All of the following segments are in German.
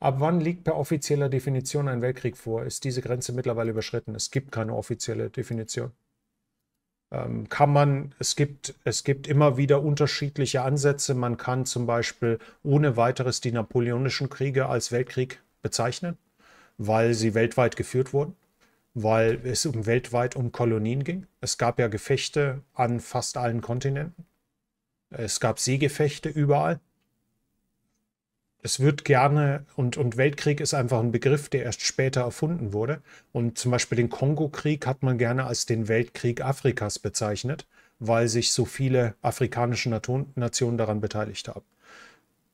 Ab wann liegt per offizieller Definition ein Weltkrieg vor? Ist diese Grenze mittlerweile überschritten? Es gibt keine offizielle Definition. Ähm, kann man, es gibt, es gibt immer wieder unterschiedliche Ansätze. Man kann zum Beispiel ohne weiteres die napoleonischen Kriege als Weltkrieg bezeichnen, weil sie weltweit geführt wurden, weil es um weltweit um Kolonien ging. Es gab ja Gefechte an fast allen Kontinenten. Es gab Seegefechte überall es wird gerne, und, und Weltkrieg ist einfach ein Begriff, der erst später erfunden wurde. Und zum Beispiel den Kongo-Krieg hat man gerne als den Weltkrieg Afrikas bezeichnet, weil sich so viele afrikanische Nationen daran beteiligt haben.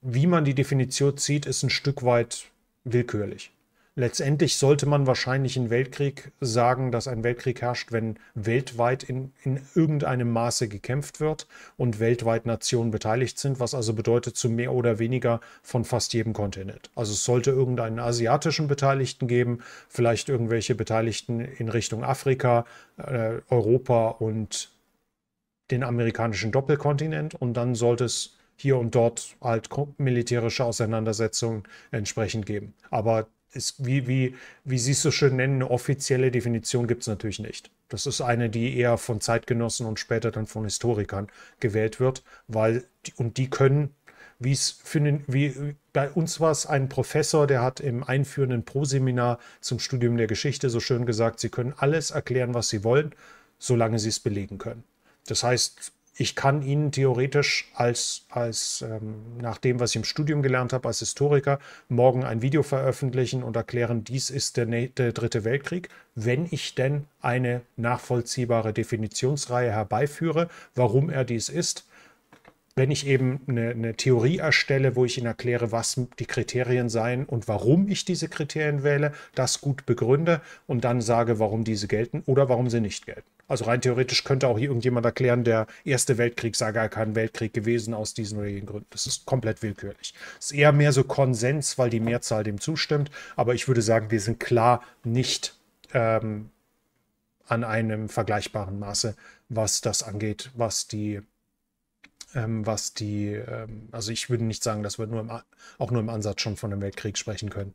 Wie man die Definition zieht, ist ein Stück weit willkürlich. Letztendlich sollte man wahrscheinlich in Weltkrieg sagen, dass ein Weltkrieg herrscht, wenn weltweit in, in irgendeinem Maße gekämpft wird und weltweit Nationen beteiligt sind, was also bedeutet zu mehr oder weniger von fast jedem Kontinent. Also es sollte irgendeinen asiatischen Beteiligten geben, vielleicht irgendwelche Beteiligten in Richtung Afrika, äh, Europa und den amerikanischen Doppelkontinent und dann sollte es hier und dort halt militärische Auseinandersetzungen entsprechend geben. Aber ist, wie, wie, wie Sie es so schön nennen, eine offizielle Definition gibt es natürlich nicht. Das ist eine, die eher von Zeitgenossen und später dann von Historikern gewählt wird, weil, und die können, wie es finden, wie bei uns war es ein Professor, der hat im einführenden Proseminar zum Studium der Geschichte so schön gesagt, Sie können alles erklären, was Sie wollen, solange Sie es belegen können. Das heißt, ich kann Ihnen theoretisch als, als ähm, nach dem, was ich im Studium gelernt habe, als Historiker, morgen ein Video veröffentlichen und erklären, dies ist der, der Dritte Weltkrieg, wenn ich denn eine nachvollziehbare Definitionsreihe herbeiführe, warum er dies ist. Wenn ich eben eine, eine Theorie erstelle, wo ich Ihnen erkläre, was die Kriterien seien und warum ich diese Kriterien wähle, das gut begründe und dann sage, warum diese gelten oder warum sie nicht gelten. Also rein theoretisch könnte auch hier irgendjemand erklären, der Erste Weltkrieg sei gar kein Weltkrieg gewesen aus diesen oder jenen Gründen. Das ist komplett willkürlich. Es ist eher mehr so Konsens, weil die Mehrzahl dem zustimmt. Aber ich würde sagen, wir sind klar nicht ähm, an einem vergleichbaren Maße, was das angeht, was die, ähm, was die, ähm, also ich würde nicht sagen, dass wir nur im, auch nur im Ansatz schon von einem Weltkrieg sprechen können.